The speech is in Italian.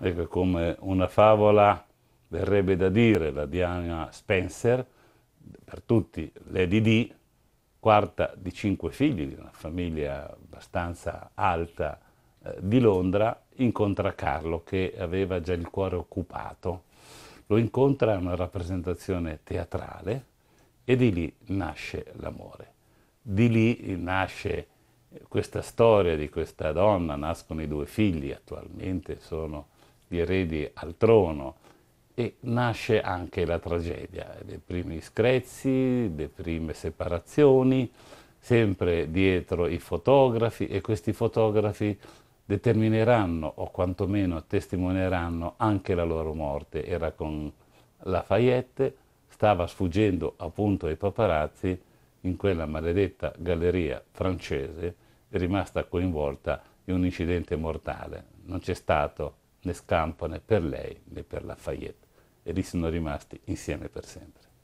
Ecco, come una favola verrebbe da dire la Diana Spencer, per tutti Lady D, quarta di cinque figli di una famiglia abbastanza alta eh, di Londra, incontra Carlo che aveva già il cuore occupato. Lo incontra a una rappresentazione teatrale e di lì nasce l'amore. Di lì nasce questa storia di questa donna, nascono i due figli, attualmente sono di eredi al trono e nasce anche la tragedia, dei primi screzi, le prime separazioni, sempre dietro i fotografi e questi fotografi determineranno o quantomeno testimonieranno anche la loro morte. Era con Lafayette, stava sfuggendo appunto ai paparazzi in quella maledetta galleria francese è rimasta coinvolta in un incidente mortale. Non c'è stato né Scampo né per lei né per Lafayette e lì sono rimasti insieme per sempre.